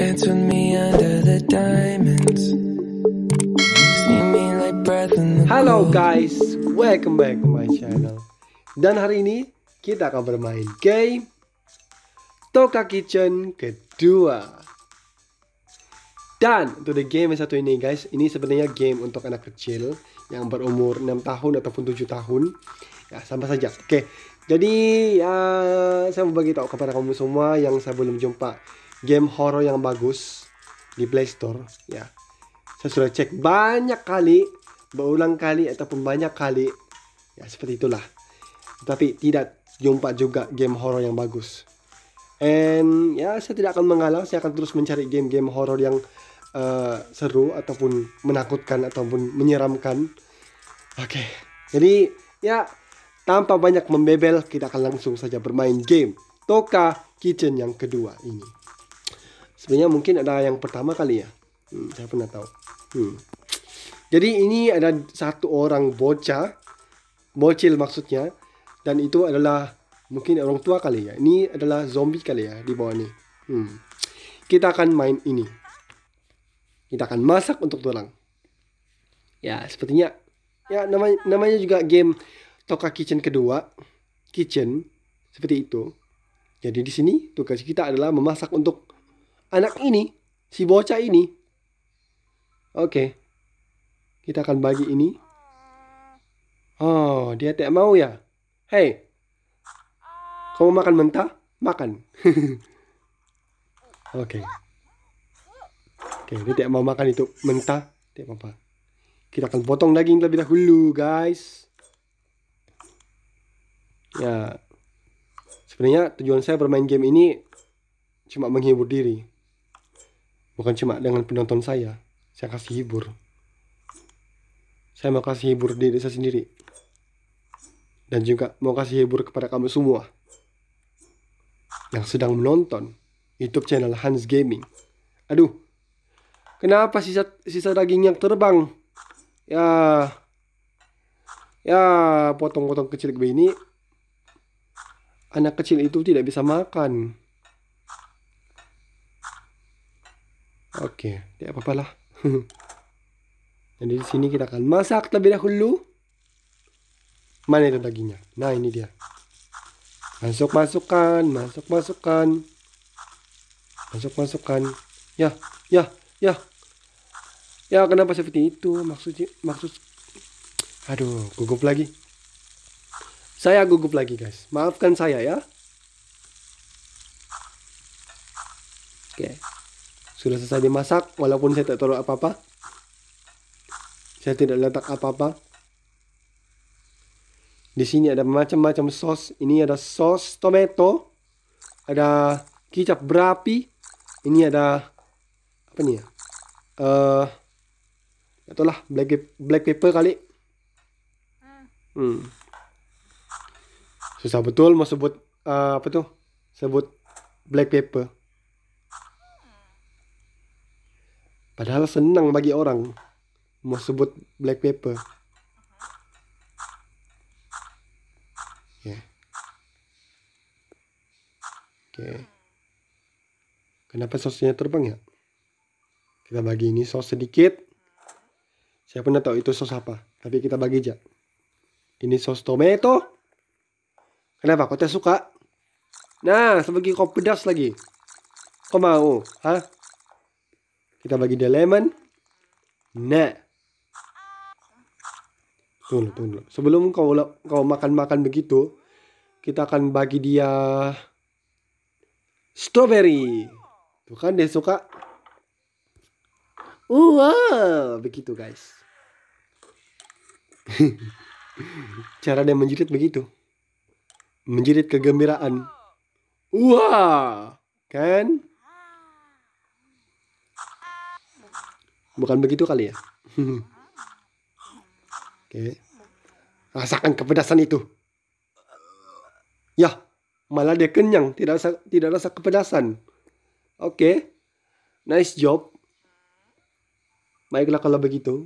Dance with me under the diamonds. Halo guys, welcome back to my channel. Dan hari ini kita akan bermain game Toka Kitchen kedua. Dan untuk the game yang satu ini guys, ini sebenarnya game untuk anak kecil yang berumur 6 tahun ataupun 7 tahun. Ya, sama saja. Oke. Jadi, ya, saya mau bagi tahu kepada kamu semua yang saya belum jumpa game horror yang bagus di Play Store ya. Saya sudah cek banyak kali, berulang kali ataupun banyak kali. Ya, seperti itulah. Tapi tidak jumpa juga game horror yang bagus. And ya, saya tidak akan mengalah, saya akan terus mencari game-game horror yang uh, seru ataupun menakutkan ataupun menyeramkan. Oke. Okay. Jadi ya tanpa banyak membebel, kita akan langsung saja bermain game Toka Kitchen yang kedua ini sebenarnya mungkin ada yang pertama kali ya hmm, saya pernah tahu hmm. jadi ini ada satu orang bocah bocil maksudnya dan itu adalah mungkin orang tua kali ya ini adalah zombie kali ya di bawah ini hmm. kita akan main ini kita akan masak untuk orang ya sepertinya ya namanya namanya juga game Toka Kitchen kedua kitchen seperti itu jadi di sini tugas kita adalah memasak untuk anak ini, si bocah ini. Oke. Okay. Kita akan bagi ini. Oh, dia tidak mau ya. Hei. Kamu makan mentah? Makan. Oke. Oke, okay. dia tidak mau makan itu mentah. Tidak apa-apa. Kita akan potong daging terlebih dahulu, guys. Ya. Sebenarnya tujuan saya bermain game ini cuma menghibur diri bukan cuma dengan penonton saya saya kasih hibur saya mau kasih hibur diri saya sendiri dan juga mau kasih hibur kepada kamu semua yang sedang menonton YouTube channel Hans Gaming. Aduh, kenapa sisa sisa dagingnya terbang? Ya, ya potong-potong kecil begini, anak kecil itu tidak bisa makan. Oke, okay, tidak apa-apa lah. Jadi di sini kita akan masak terlebih dahulu. Mana itu dagingnya? Nah, ini dia. Masuk masukkan, masuk masukkan. Masuk masukkan. Ya, ya, ya. Ya, kenapa seperti itu? Maksud maksud Aduh, gugup lagi. Saya gugup lagi, guys. Maafkan saya ya. sudah selesai dimasak walaupun saya tidak taruh apa-apa saya tidak letak apa-apa di sini ada macam-macam sos ini ada sos tomato ada kicap berapi ini ada apa nih ya eh uh, itulah black black pepper kali hmm. susah betul mau sebut uh, eh, apa tuh sebut black pepper Padahal senang bagi orang mau sebut black pepper. Ya. Oke. Okay. Kenapa sosnya terbang ya? Kita bagi ini sos sedikit. Siapa pernah tahu itu sos apa, tapi kita bagi aja. Ini sos tomato. Kenapa? Kau tidak suka? Nah, sebagai kau pedas lagi. Kau mau? Hah? Kita bagi dia lemon, Nah. Tunggu, tunggu. Sebelum kau kau makan-makan begitu, kita akan bagi dia strawberry. Tuh kan dia suka. Wow, begitu guys. Cara dia menjerit begitu. Menjerit kegembiraan. Wah, wow, kan? Bukan begitu kali ya? Oke. Okay. Rasakan kepedasan itu. Ya, malah dia kenyang, tidak rasa tidak rasa kepedasan. Oke. Okay. Nice job. Baiklah kalau begitu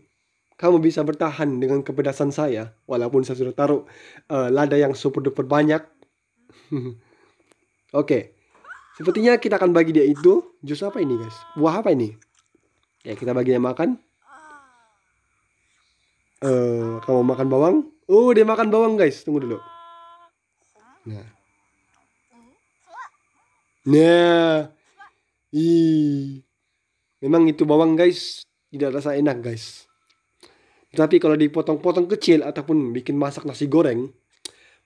kamu bisa bertahan dengan kepedasan saya walaupun saya sudah taruh uh, lada yang super duper banyak. Oke. okay. Sepertinya kita akan bagi dia itu jus apa ini, guys? Buah apa ini? ya kita bagi yang makan eh uh, kamu makan bawang oh dia makan bawang guys tunggu dulu nah nah ih memang itu bawang guys tidak rasa enak guys tapi kalau dipotong-potong kecil ataupun bikin masak nasi goreng,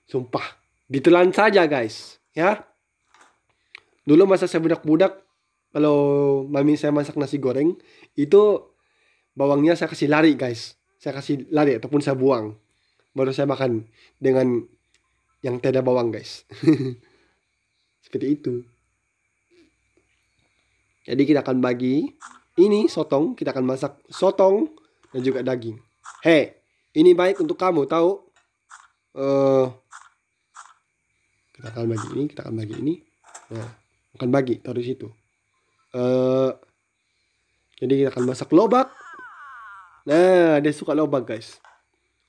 sumpah, ditelan saja guys, ya. Dulu masa saya budak-budak, kalau mami saya masak nasi goreng itu bawangnya saya kasih lari guys saya kasih lari ataupun saya buang baru saya makan dengan yang tidak bawang guys seperti itu jadi kita akan bagi ini sotong kita akan masak sotong dan juga daging hei ini baik untuk kamu tahu uh, kita akan bagi ini kita akan bagi ini nah, akan bagi taruh di situ Eh, jadi kita akan masak lobak nah dia suka lobak guys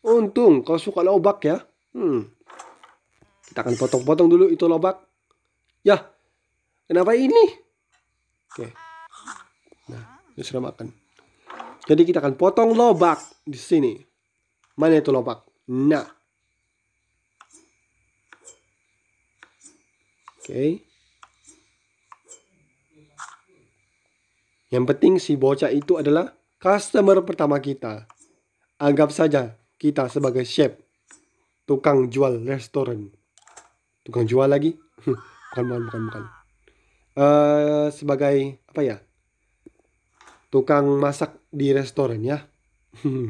untung kalau suka lobak ya hmm. kita akan potong-potong dulu itu lobak ya kenapa ini oke nah dia sudah makan jadi kita akan potong lobak di sini mana itu lobak nah oke okay. Yang penting si bocah itu adalah customer pertama kita. Anggap saja kita sebagai chef, tukang jual restoran. Tukang jual lagi? bukan, bukan, bukan, bukan. Uh, sebagai apa ya? Tukang masak di restoran ya.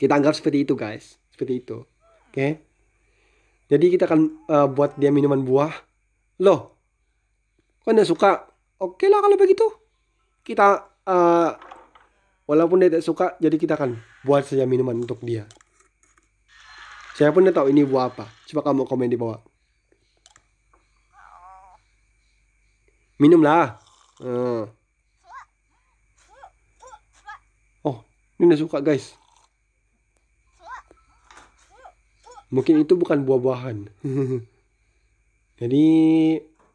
kita anggap seperti itu guys, seperti itu. Oke. Okay? Jadi kita akan uh, buat dia minuman buah. Loh, kok anda suka Oke lah kalau begitu. Kita uh, walaupun dia tidak suka, jadi kita akan buat saja minuman untuk dia. Saya pun tidak tahu ini buah apa. Coba kamu komen di bawah. Minumlah. Uh. Oh, ini tidak suka guys. Mungkin itu bukan buah-buahan. jadi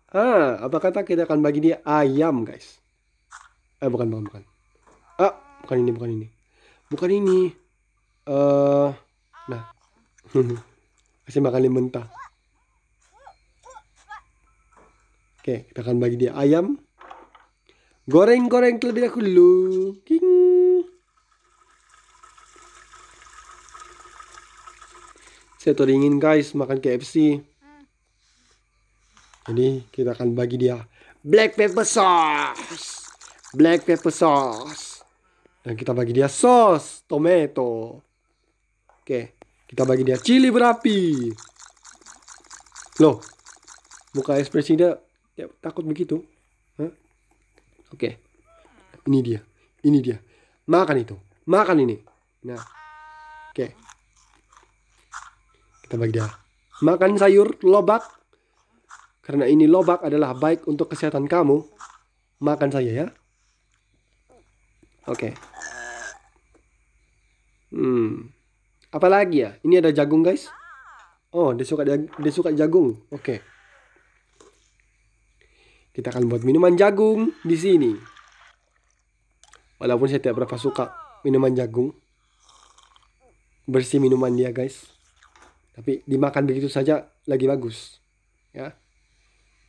Ah, apa kata kita akan bagi dia ayam, guys? Eh, bukan, bukan, bukan. Ah, bukan ini, bukan ini. Bukan ini. Eh, uh, nah. Masih makan yang mentah. Oke, kita akan bagi dia ayam. Goreng-goreng terlebih dahulu. King. Saya teringin guys makan KFC ini kita akan bagi dia black pepper sauce black pepper sauce dan kita bagi dia sauce tomato oke kita bagi dia chili berapi loh muka ekspresi dia ya, takut begitu Hah? oke ini dia ini dia makan itu makan ini nah oke kita bagi dia makan sayur lobak karena ini lobak adalah baik untuk kesehatan kamu, makan saja ya. Oke. Okay. Hmm. Apa lagi ya? Ini ada jagung, guys. Oh, dia suka dia suka jagung. Oke. Okay. Kita akan buat minuman jagung di sini. Walaupun saya tidak berapa suka minuman jagung. Bersih minuman dia, guys. Tapi dimakan begitu saja lagi bagus. Ya.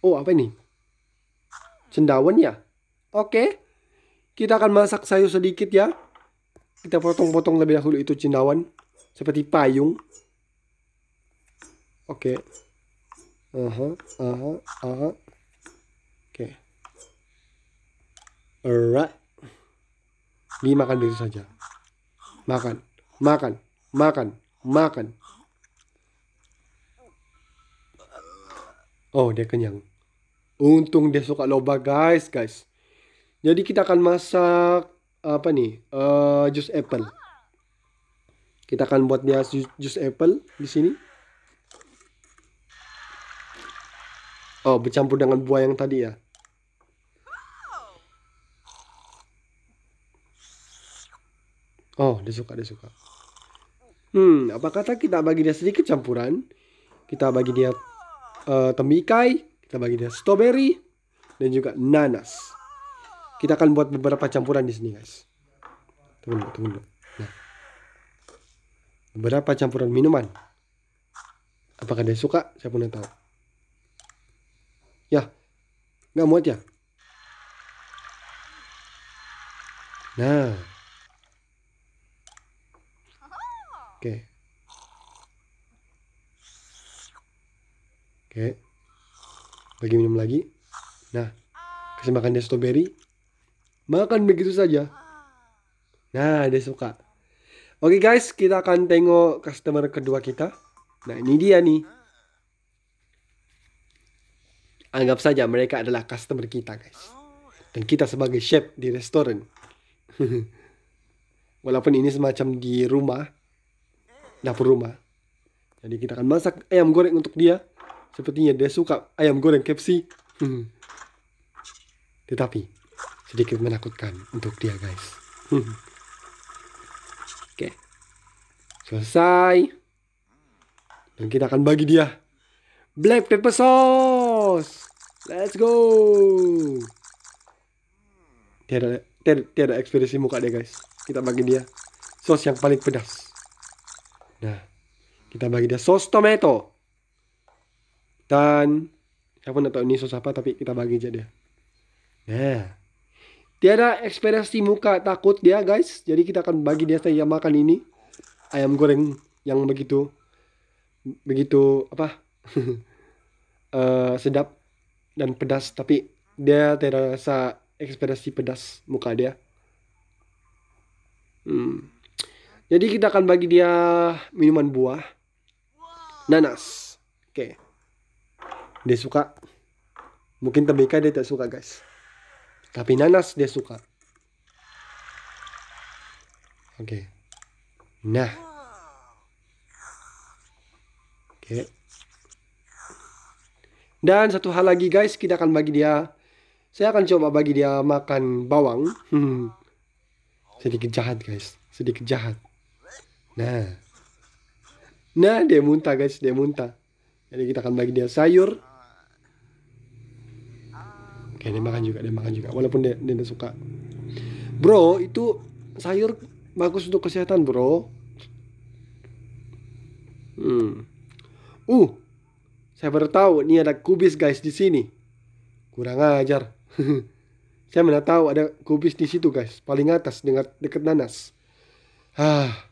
Oh, apa ini? Cendawan ya? Oke. Kita akan masak sayur sedikit ya. Kita potong-potong lebih dahulu itu cendawan. Seperti payung. Oke. Aha, aha, aha. Oke. Alright. makan begitu saja. Makan, makan, makan, makan. Oh, dia kenyang. Untung dia suka loba guys, guys. Jadi kita akan masak apa nih? Uh, jus apple. Kita akan buat dia jus, apple di sini. Oh, bercampur dengan buah yang tadi ya. Oh, dia suka, dia suka. Hmm, apa kata kita bagi dia sedikit campuran? Kita bagi dia uh, eh, temikai, kita bagi dia strawberry dan juga nanas. Kita akan buat beberapa campuran di sini, guys. Tunggu tunggu dulu. Nah. Beberapa campuran minuman. Apakah dia suka? Saya pun tahu. Ya. Nggak muat ya? Nah. Oke. Okay. Oke. Okay. Lagi minum lagi. Nah, kasih makan dia strawberry. Makan begitu saja. Nah, dia suka. Oke okay, guys, kita akan tengok customer kedua kita. Nah, ini dia nih. Anggap saja mereka adalah customer kita, guys. Dan kita sebagai chef di restoran. Walaupun ini semacam di rumah, dapur rumah. Jadi kita akan masak ayam goreng untuk dia. Sepertinya dia suka ayam goreng KFC. Hmm. Tetapi sedikit menakutkan untuk dia guys. Hmm. Oke. Selesai. Dan kita akan bagi dia black pepper sauce. Let's go. Tiada tiada, tiada ekspresi muka dia guys. Kita bagi dia sos yang paling pedas. Nah, kita bagi dia sos tomato. Dan aku nggak tahu ini sos apa tapi kita bagi aja deh. Nah, tiada ekspresi muka takut dia guys. Jadi kita akan bagi dia saya makan ini ayam goreng yang begitu begitu apa uh, sedap dan pedas tapi dia tidak rasa ekspresi pedas muka dia. Hmm. Jadi kita akan bagi dia minuman buah nanas. Oke. Okay dia suka mungkin TBK dia tak suka guys tapi nanas dia suka oke okay. nah oke okay. dan satu hal lagi guys kita akan bagi dia saya akan coba bagi dia makan bawang hmm. sedikit jahat guys sedikit jahat nah nah dia muntah guys dia muntah jadi kita akan bagi dia sayur Oke dia makan juga dia makan juga walaupun dia tidak suka bro itu sayur bagus untuk kesehatan bro hmm uh saya baru tahu nih ada kubis guys di sini kurang ajar saya mana tahu ada kubis di situ guys paling atas dengan dekat nanas ah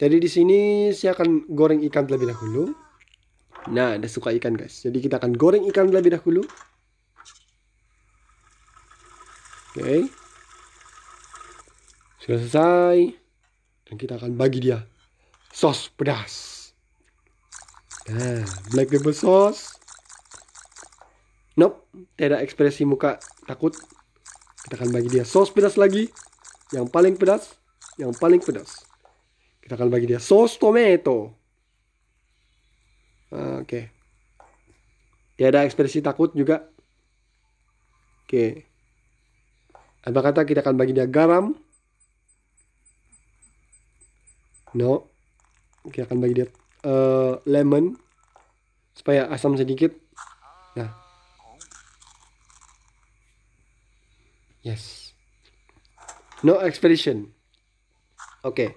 jadi di sini saya akan goreng ikan terlebih dahulu Nah, ada suka ikan guys. Jadi kita akan goreng ikan terlebih dahulu. Oke. Okay. Sudah selesai. Dan kita akan bagi dia sos pedas. Nah, black pepper sauce. Nope, tidak ekspresi muka takut. Kita akan bagi dia sos pedas lagi. Yang paling pedas, yang paling pedas. Kita akan bagi dia sos tomato oke okay. dia ada ekspresi takut juga oke apa kata kita akan bagi dia garam no kita akan bagi dia uh, lemon supaya asam sedikit nah yes no expedition. oke okay.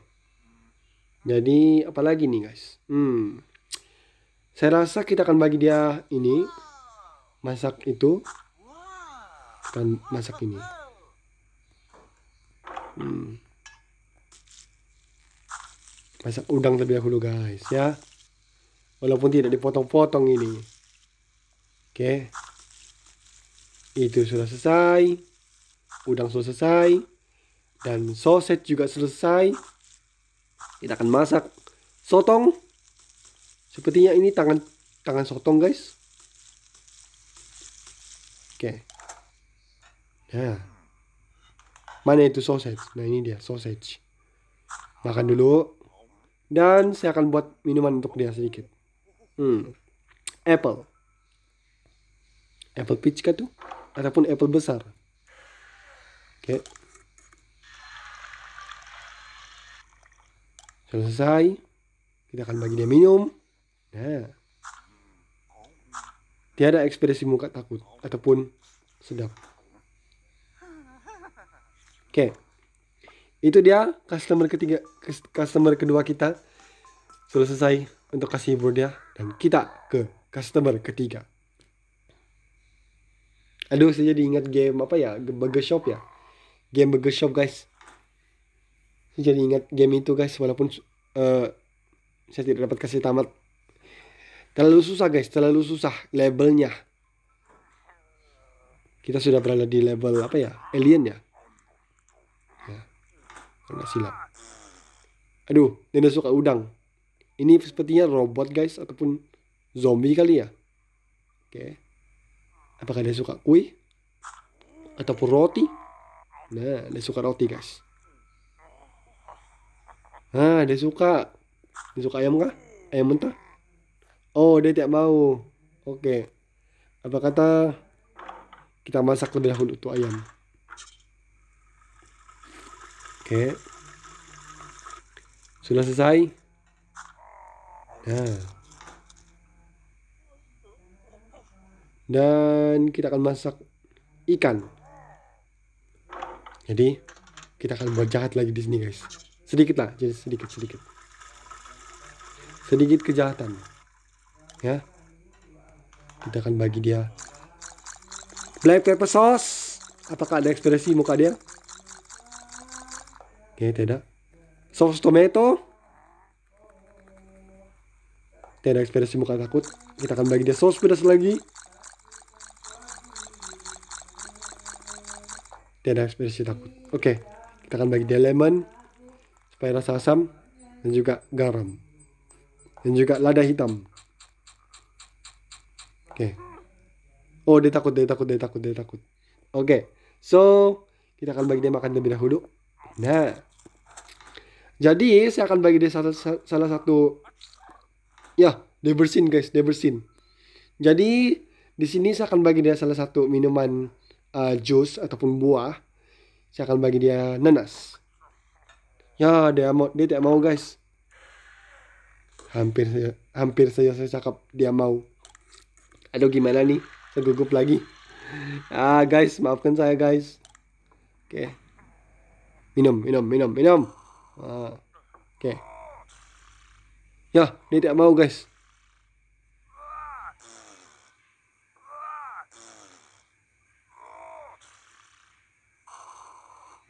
jadi lagi nih guys hmm saya rasa kita akan bagi dia ini masak itu dan masak ini. Hmm. Masak udang terlebih dahulu guys ya. Walaupun tidak dipotong-potong ini. Oke. Okay. Itu sudah selesai. Udang sudah selesai. Dan sausage juga selesai. Kita akan masak sotong Sepertinya ini tangan tangan sotong guys. Oke. Nah. Mana itu sausage? Nah ini dia sausage. Makan dulu. Dan saya akan buat minuman untuk dia sedikit. Hmm. Apple. Apple peach kah tuh? Ataupun apple besar. Oke. Selesai. Kita akan bagi dia minum. Ya. tiada ekspresi muka takut ataupun sedap. Oke. Okay. Itu dia customer ketiga customer kedua kita. Sudah selesai untuk kasih hibur dia dan kita ke customer ketiga. Aduh, saya jadi ingat game apa ya? Burger Shop ya. Game Burger Shop, guys. Saya jadi ingat game itu, guys, walaupun uh, saya tidak dapat kasih tamat Terlalu susah guys, terlalu susah labelnya. Kita sudah berada di level apa ya? Alien ya? Ya. Karena silap. Aduh, nenek suka udang. Ini sepertinya robot guys ataupun zombie kali ya. Oke. Apakah dia suka kue? Ataupun roti? Nah, dia suka roti guys. Ah, dia suka. Dia suka ayam kah? Ayam mentah? Oh, dia tidak mau. Oke. Okay. Apa kata kita masak lebih dahulu untuk ayam. Oke. Okay. Sudah selesai. Nah. Dan kita akan masak ikan. Jadi kita akan buat jahat lagi di sini guys. Sedikit lah, jadi sedikit sedikit. Sedikit kejahatan ya kita akan bagi dia black pepper sauce apakah ada ekspresi muka dia oke tidak sauce tomato tidak ekspresi muka takut kita akan bagi dia sauce pedas lagi tidak ekspresi takut oke kita akan bagi dia lemon supaya rasa asam dan juga garam dan juga lada hitam okay. oh dia takut dia takut dia takut dia takut oke okay. so kita akan bagi dia makan lebih dahulu nah jadi saya akan bagi dia salah, salah satu ya dia bersin guys dia bersin jadi di sini saya akan bagi dia salah satu minuman uh, jus ataupun buah saya akan bagi dia nanas ya dia mau dia tidak mau guys hampir saya hampir saja saya cakap dia mau Aduh gimana nih? segugup lagi. Ah guys, maafkan saya guys. Oke. Okay. Minum, minum, minum, minum. Ah, Oke. Okay. Ya, dia tidak mau guys.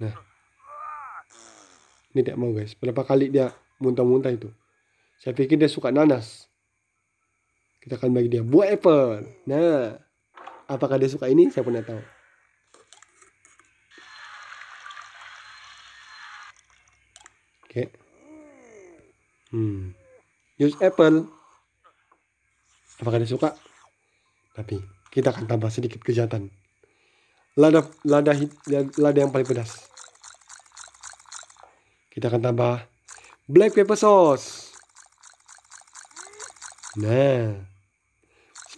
Nah. Ini tidak mau guys. Berapa kali dia muntah-muntah itu. Saya pikir dia suka nanas kita akan bagi dia buah apple nah apakah dia suka ini saya pun tahu oke okay. hmm use apple apakah dia suka tapi kita akan tambah sedikit kejahatan lada lada hit lada yang paling pedas kita akan tambah black pepper sauce nah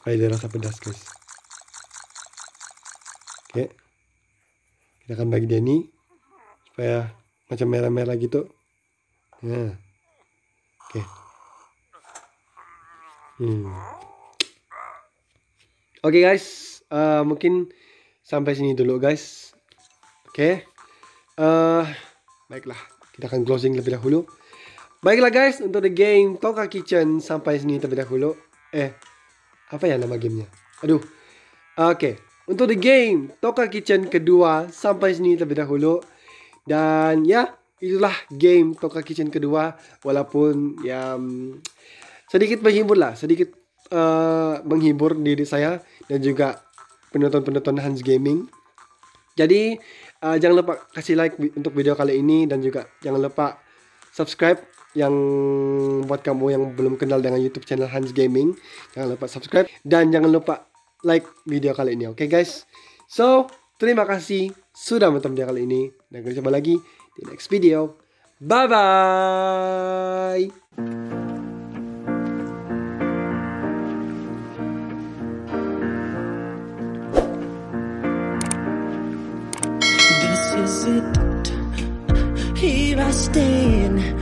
supaya dia rasa pedas guys oke kita akan bagi dia ini supaya macam merah-merah gitu nah oke hmm. oke guys uh, mungkin sampai sini dulu guys oke uh, baiklah kita akan closing lebih dahulu Baiklah guys, untuk the game Toka Kitchen sampai sini terlebih dahulu. Eh, apa ya nama gamenya aduh oke okay. untuk the game Toka Kitchen kedua sampai sini terlebih dahulu dan ya itulah game Toka Kitchen kedua walaupun ya mm, sedikit menghibur lah sedikit uh, menghibur diri saya dan juga penonton-penonton Hans Gaming jadi uh, jangan lupa kasih like untuk video kali ini dan juga jangan lupa subscribe yang buat kamu yang belum kenal dengan YouTube channel Hans Gaming. Jangan lupa subscribe dan jangan lupa like video kali ini. Oke okay, guys. So, terima kasih sudah menonton video kali ini dan kita jumpa lagi di next video. Bye bye. staying